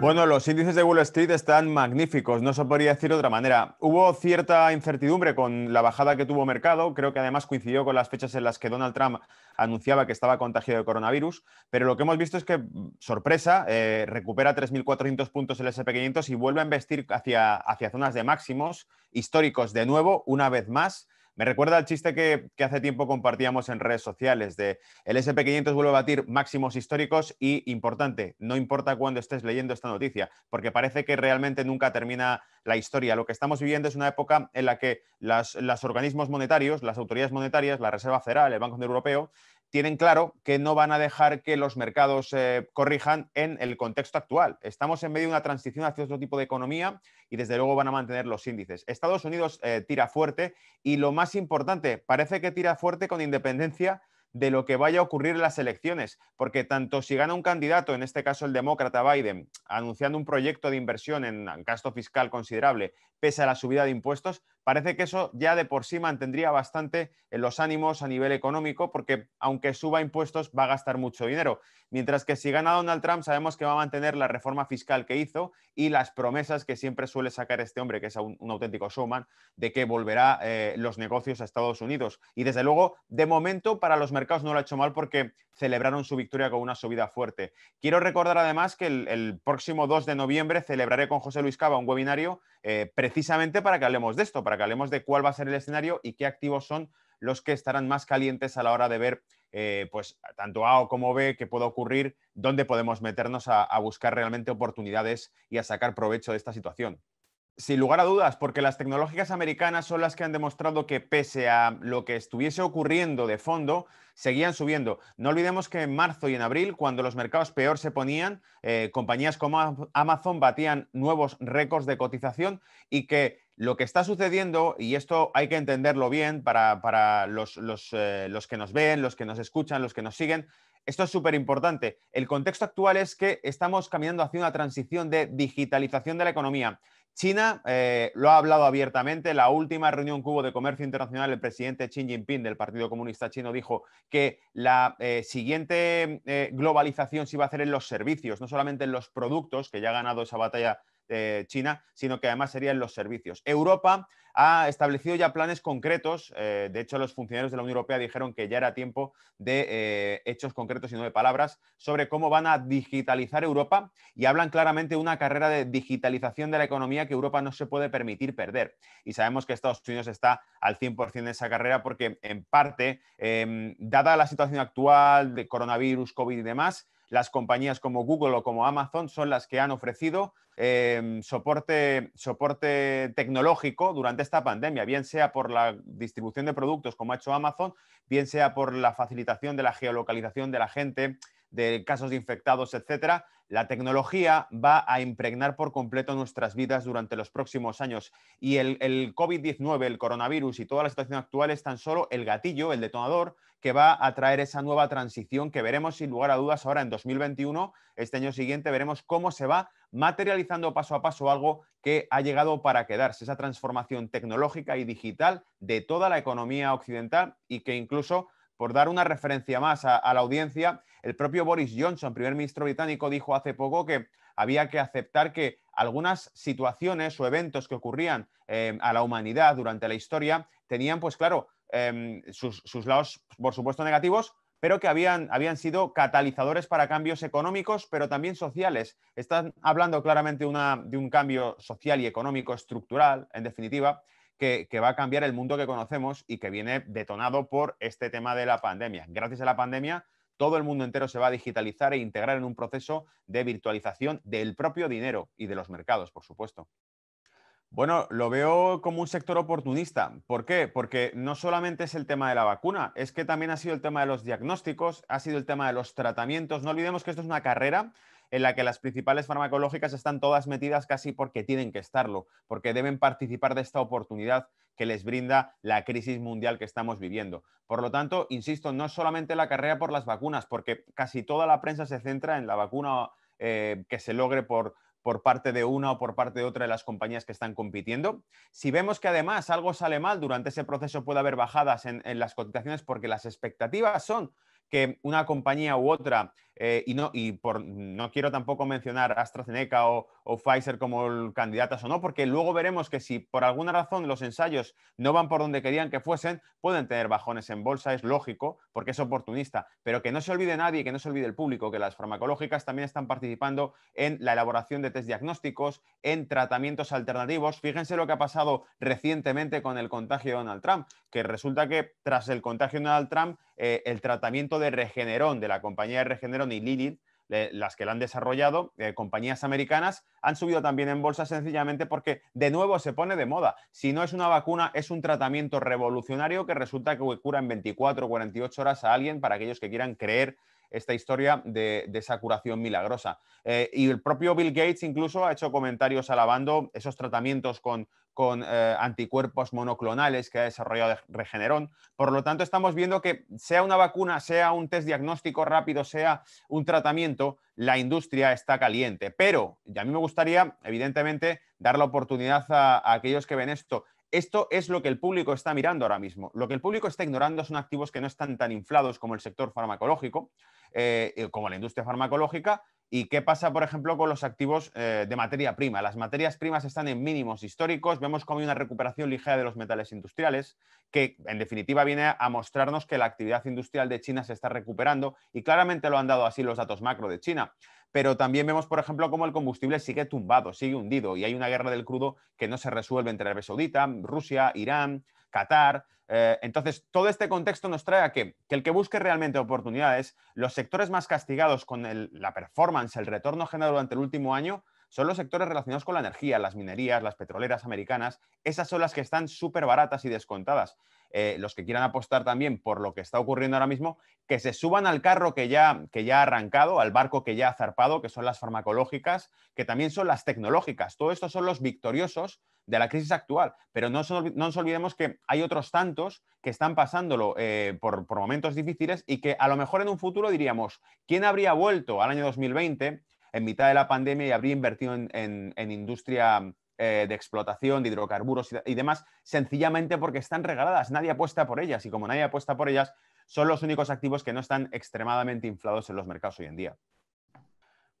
Bueno, los índices de Wall Street están magníficos, no se podría decir de otra manera. Hubo cierta incertidumbre con la bajada que tuvo mercado, creo que además coincidió con las fechas en las que Donald Trump anunciaba que estaba contagiado de coronavirus, pero lo que hemos visto es que, sorpresa, eh, recupera 3.400 puntos el SP500 y vuelve a investir hacia zonas de máximos históricos de nuevo, una vez más. Me recuerda al chiste que, hace tiempo compartíamos en redes sociales de el SP500 vuelve a batir máximos históricos y, importante, no importa cuándo estés leyendo esta noticia, porque parece que realmente nunca termina la historia. Lo que estamos viviendo es una época en la que los organismos monetarios, las autoridades monetarias, la Reserva Federal, el Banco Europeo, tienen claro que no van a dejar que los mercados eh, corrijan en el contexto actual. Estamos en medio de una transición hacia otro tipo de economía y desde luego van a mantener los índices. Estados Unidos eh, tira fuerte y lo más importante, parece que tira fuerte con independencia de lo que vaya a ocurrir en las elecciones, porque tanto si gana un candidato, en este caso el demócrata Biden, anunciando un proyecto de inversión en gasto fiscal considerable, pese a la subida de impuestos, Parece que eso ya de por sí mantendría bastante en los ánimos a nivel económico, porque aunque suba impuestos, va a gastar mucho dinero. Mientras que si gana Donald Trump, sabemos que va a mantener la reforma fiscal que hizo y las promesas que siempre suele sacar este hombre, que es un, auténtico showman, de que volverá eh, los negocios a Estados Unidos. Y desde luego, de momento, para los mercados no lo ha hecho mal porque celebraron su victoria con una subida fuerte. Quiero recordar además que el, próximo 2 de noviembre celebraré con José Luis Cava un webinario eh, precisamente para que hablemos de esto, para hablemos de cuál va a ser el escenario y qué activos son los que estarán más calientes a la hora de ver eh, pues tanto A o como B qué puede ocurrir, dónde podemos meternos a, buscar realmente oportunidades y a sacar provecho de esta situación. Sin lugar a dudas, porque las tecnológicas americanas son las que han demostrado que pese a lo que estuviese ocurriendo de fondo, seguían subiendo. No olvidemos que en marzo y en abril, cuando los mercados peor se ponían, eh, compañías como Amazon batían nuevos récords de cotización y que lo que está sucediendo, y esto hay que entenderlo bien para, eh, los, que nos ven, los que nos escuchan, los que nos siguen, esto es súper importante. El contexto actual es que estamos caminando hacia una transición de digitalización de la economía. China eh, lo ha hablado abiertamente. La última reunión cubo de comercio internacional, el presidente Xi Jinping del Partido Comunista Chino dijo que la eh, siguiente globalización se iba a hacer en los servicios, no solamente en los productos, que ya ha ganado esa batalla eh, China, sino que además serían los servicios. Europa ha establecido ya planes concretos, eh, de hecho los funcionarios de la Unión Europea dijeron que ya era tiempo de eh, hechos concretos y no de palabras, sobre cómo van a digitalizar Europa y hablan claramente de una carrera de digitalización de la economía que Europa no se puede permitir perder. Y sabemos que Estados Unidos está al 100% en esa carrera porque en parte, em, dada la situación actual de coronavirus, COVID y demás, las compañías como Google o como Amazon son las que han ofrecido em, soporte, soporte tecnológico durante esta pandemia, bien sea por la distribución de productos como ha hecho Amazon, bien sea por la facilitación de la geolocalización de la gente, de casos infectados, etcétera, la tecnología va a impregnar por completo nuestras vidas durante los próximos años y el, COVID-19, el coronavirus y toda la situación actual es tan solo el gatillo, el detonador que va a traer esa nueva transición que veremos sin lugar a dudas ahora en 2021, este año siguiente veremos cómo se va materializando paso a paso algo que ha llegado para quedarse, esa transformación tecnológica y digital de toda la economía occidental y que incluso por dar una referencia más a, la audiencia, el propio Boris Johnson, primer ministro británico, dijo hace poco que había que aceptar que algunas situaciones o eventos que ocurrían eh, a la humanidad durante la historia tenían, pues claro, em, sus, lados, por supuesto, negativos, pero que habían, habían sido catalizadores para cambios económicos, pero también sociales. Están hablando claramente de un cambio social y económico estructural, en definitiva, que, va a cambiar el mundo que conocemos y que viene detonado por este tema de la pandemia. Gracias a la pandemia, todo el mundo entero se va a digitalizar e integrar en un proceso de virtualización del propio dinero y de los mercados, por supuesto. Bueno, lo veo como un sector oportunista. ¿Por qué? Porque no solamente es el tema de la vacuna, es que también ha sido el tema de los diagnósticos, ha sido el tema de los tratamientos. No olvidemos que esto es una carrera en la que las principales farmacológicas están todas metidas casi porque tienen que estarlo, porque deben participar de esta oportunidad que les brinda la crisis mundial que estamos viviendo. Por lo tanto, insisto, no es solamente la carrera por las vacunas, porque casi toda la prensa se centra en la vacuna eh, que se logre por, parte de una o por parte de otra de las compañías que están compitiendo. Si vemos que además algo sale mal durante ese proceso, puede haber bajadas en las cotizaciones porque las expectativas son que una compañía u otra eh, y, no, y no quiero tampoco mencionar AstraZeneca o, Pfizer como candidatas o no, porque luego veremos que si por alguna razón los ensayos no van por donde querían que fuesen, pueden tener bajones en bolsa, es lógico, porque es oportunista, pero que no se olvide nadie, que no se olvide el público, que las farmacológicas también están participando en la elaboración de test diagnósticos, en tratamientos alternativos. Fíjense lo que ha pasado recientemente con el contagio de Donald Trump, que resulta que tras el contagio de Donald Trump, eh, el tratamiento de Regeneron, de la compañía de Regeneron, y Lilith, las que la han desarrollado, eh, compañías americanas, han subido también en bolsa sencillamente porque de nuevo se pone de moda. Si no es una vacuna, es un tratamiento revolucionario que resulta que cura en 24 o 48 horas a alguien para aquellos que quieran creer esta historia de, esa curación milagrosa. Eh, y el propio Bill Gates incluso ha hecho comentarios alabando esos tratamientos con, con eh, anticuerpos monoclonales que ha desarrollado Regeneron. Por lo tanto, estamos viendo que sea una vacuna, sea un test diagnóstico rápido, sea un tratamiento, la industria está caliente. Pero, y a mí me gustaría, evidentemente, dar la oportunidad a, aquellos que ven esto. Esto es lo que el público está mirando ahora mismo. Lo que el público está ignorando son activos que no están tan inflados como el sector farmacológico, eh, eh, como la industria farmacológica, ¿Y qué pasa, por ejemplo, con los activos eh, de materia prima? Las materias primas están en mínimos históricos, vemos como hay una recuperación ligera de los metales industriales, que en definitiva viene a mostrarnos que la actividad industrial de China se está recuperando y claramente lo han dado así los datos macro de China. Pero también vemos, por ejemplo, cómo el combustible sigue tumbado, sigue hundido y hay una guerra del crudo que no se resuelve entre Arabia Saudita, Rusia, Irán, Qatar. Eh, entonces, todo este contexto nos trae a que, el que busque realmente oportunidades, los sectores más castigados con la performance, el retorno generado durante el último año, son los sectores relacionados con la energía, las minerías, las petroleras americanas. Esas son las que están súper baratas y descontadas. Eh, los que quieran apostar también por lo que está ocurriendo ahora mismo, que se suban al carro que ya, que ya ha arrancado, al barco que ya ha zarpado, que son las farmacológicas, que también son las tecnológicas. Todo esto son los victoriosos de la crisis actual, pero no, nos olvidemos que hay otros tantos que están pasándolo eh, por, momentos difíciles y que a lo mejor en un futuro diríamos, ¿quién habría vuelto al año 2020? en mitad de la pandemia y habría invertido en, en industria eh, de explotación, de hidrocarburos y, demás, sencillamente porque están regaladas, nadie apuesta por ellas y como nadie apuesta por ellas, son los únicos activos que no están extremadamente inflados en los mercados hoy en día.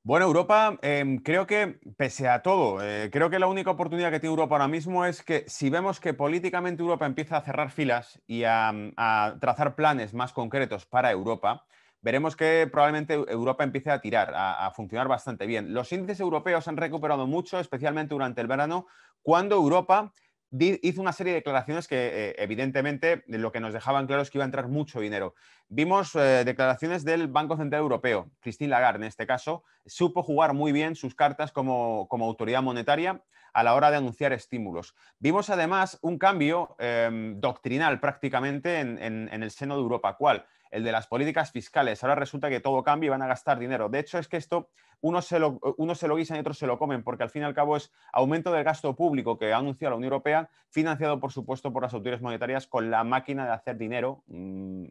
Bueno, Europa, em, creo que, pese a todo, eh, creo que la única oportunidad que tiene Europa ahora mismo es que si vemos que políticamente Europa empieza a cerrar filas y a trazar planes más concretos para Europa, veremos que probablemente Europa empiece a tirar, a, funcionar bastante bien. Los índices europeos han recuperado mucho, especialmente durante el verano, cuando Europa hizo una serie de declaraciones que eh, evidentemente lo que nos dejaban claro es que iba a entrar mucho dinero. Vimos eh, declaraciones del Banco Central Europeo, Christine Lagarde en este caso, supo jugar muy bien sus cartas como, autoridad monetaria a la hora de anunciar estímulos. Vimos además un cambio em, doctrinal prácticamente en el seno de Europa, ¿cuál? el de las políticas fiscales. Ahora resulta que todo cambia y van a gastar dinero. De hecho, es que esto unos se, lo, se lo guisan y otros se lo comen, porque al fin y al cabo es aumento del gasto público que ha anunciado la Unión Europea, financiado, por supuesto, por las autoridades monetarias con la máquina de hacer dinero, mm,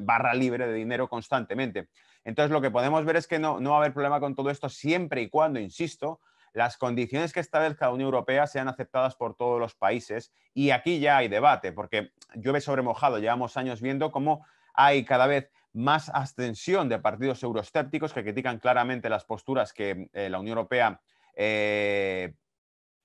barra libre de dinero constantemente. Entonces, lo que podemos ver es que no, no va a haber problema con todo esto siempre y cuando, insisto, las condiciones que establezca la Unión Europea sean aceptadas por todos los países. Y aquí ya hay debate, porque llueve sobre mojado, llevamos años viendo cómo hay cada vez más ascensión de partidos euroescépticos que critican claramente las posturas que eh, la Unión Europea eh,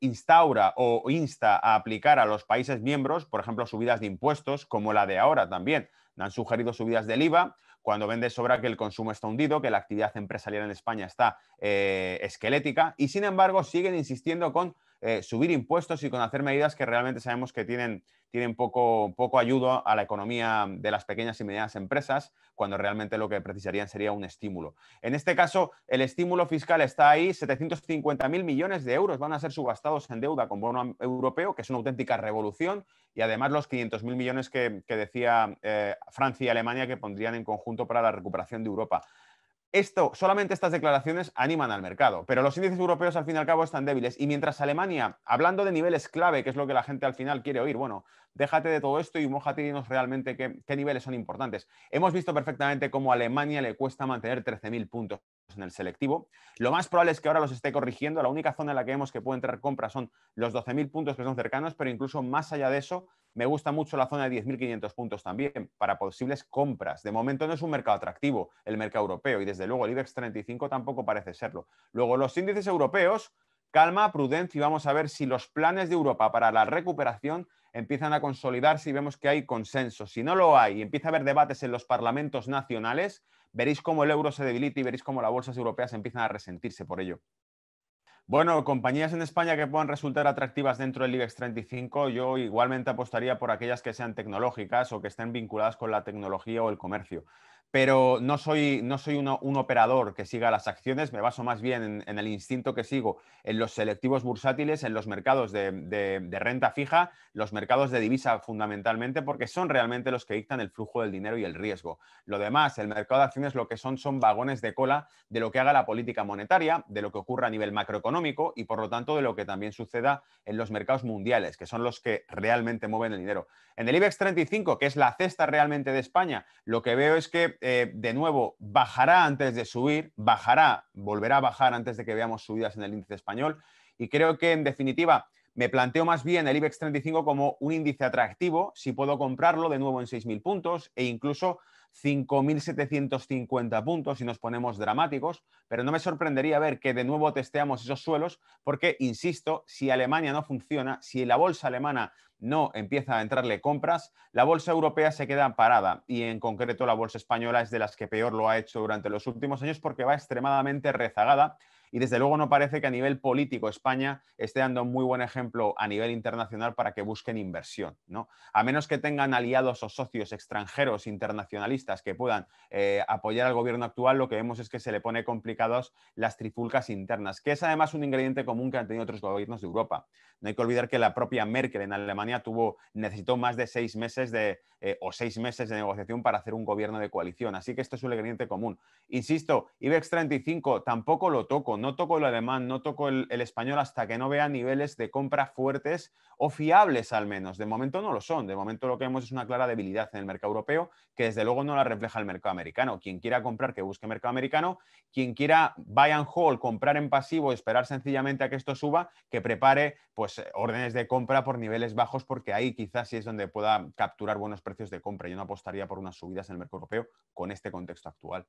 instaura o insta a aplicar a los países miembros, por ejemplo, subidas de impuestos como la de ahora también. Han sugerido subidas del IVA, cuando vende sobra que el consumo está hundido, que la actividad empresarial en España está eh, esquelética y sin embargo siguen insistiendo con eh, subir impuestos y con hacer medidas que realmente sabemos que tienen, poco, ayuda a la economía de las pequeñas y medianas empresas, cuando realmente lo que precisarían sería un estímulo. En este caso, el estímulo fiscal está ahí, 750.000 millones de euros van a ser subastados en deuda con bono europeo, que es una auténtica revolución, y además los 500.000 millones que, decía eh, Francia y Alemania que pondrían en conjunto para la recuperación de Europa. Esto, solamente estas declaraciones animan al mercado, pero los índices europeos al fin y al cabo están débiles. Y mientras Alemania, hablando de niveles clave, que es lo que la gente al final quiere oír, bueno, déjate de todo esto y mojate y dinos realmente qué, qué niveles son importantes. Hemos visto perfectamente cómo a Alemania le cuesta mantener 13.000 puntos pues, en el selectivo. Lo más probable es que ahora los esté corrigiendo. La única zona en la que vemos que puede entrar compras son los 12.000 puntos que son cercanos, pero incluso más allá de eso, me gusta mucho la zona de 10.500 puntos también para posibles compras. De momento no es un mercado atractivo el mercado europeo y desde luego el IBEX 35 tampoco parece serlo. Luego los índices europeos, calma, prudencia y vamos a ver si los planes de Europa para la recuperación empiezan a consolidarse y vemos que hay consenso. Si no lo hay y empieza a haber debates en los parlamentos nacionales, veréis cómo el euro se debilita y veréis cómo las bolsas europeas empiezan a resentirse por ello. Bueno, compañías en España que puedan resultar atractivas dentro del IBEX 35, yo igualmente apostaría por aquellas que sean tecnológicas o que estén vinculadas con la tecnología o el comercio pero no soy, no soy un operador que siga las acciones, me baso más bien en, el instinto que sigo en los selectivos bursátiles, en los mercados de, de, renta fija, los mercados de divisa fundamentalmente, porque son realmente los que dictan el flujo del dinero y el riesgo. Lo demás, el mercado de acciones lo que son son vagones de cola de lo que haga la política monetaria, de lo que ocurra a nivel macroeconómico y por lo tanto de lo que también suceda en los mercados mundiales, que son los que realmente mueven el dinero. En el IBEX 35, que es la cesta realmente de España, lo que veo es que eh, de nuevo bajará antes de subir, bajará, volverá a bajar antes de que veamos subidas en el índice español. Y creo que en definitiva me planteo más bien el IBEX 35 como un índice atractivo, si puedo comprarlo de nuevo en 6.000 puntos e incluso 5.750 puntos y nos ponemos dramáticos, pero no me sorprendería ver que de nuevo testeamos esos suelos porque, insisto, si Alemania no funciona, si la bolsa alemana no empieza a entrarle compras, la bolsa europea se queda parada y en concreto la bolsa española es de las que peor lo ha hecho durante los últimos años porque va extremadamente rezagada y desde luego no parece que a nivel político España esté dando un muy buen ejemplo a nivel internacional para que busquen inversión. A menos que tengan aliados o socios extranjeros internacionalistas que puedan eh, apoyar al gobierno actual, lo que vemos es que se le pone complicados las trifulcas internas, que es además un ingrediente común que han tenido otros gobiernos de Europa. No hay que olvidar que la propia Merkel en Alemania tuvo, necesitó más de seis meses de, eh, o seis meses de negociación para hacer un gobierno de coalición. Así que esto es un ingrediente común. Insisto, IBEX 35 tampoco lo toco, no toco el alemán, no toco el, español hasta que no vea niveles de compra fuertes o fiables al menos. De momento no lo son. De momento lo que vemos es una clara debilidad en el mercado europeo que desde luego no la refleja el mercado americano. Quien quiera comprar, que busque mercado americano. Quien quiera buy and hold, comprar en pasivo, esperar sencillamente a que esto suba, que prepare pues órdenes de compra por niveles bajos porque ahí quizás sí es donde pueda capturar buenos precios de compra. Yo no apostaría por unas subidas en el mercado europeo con este contexto actual.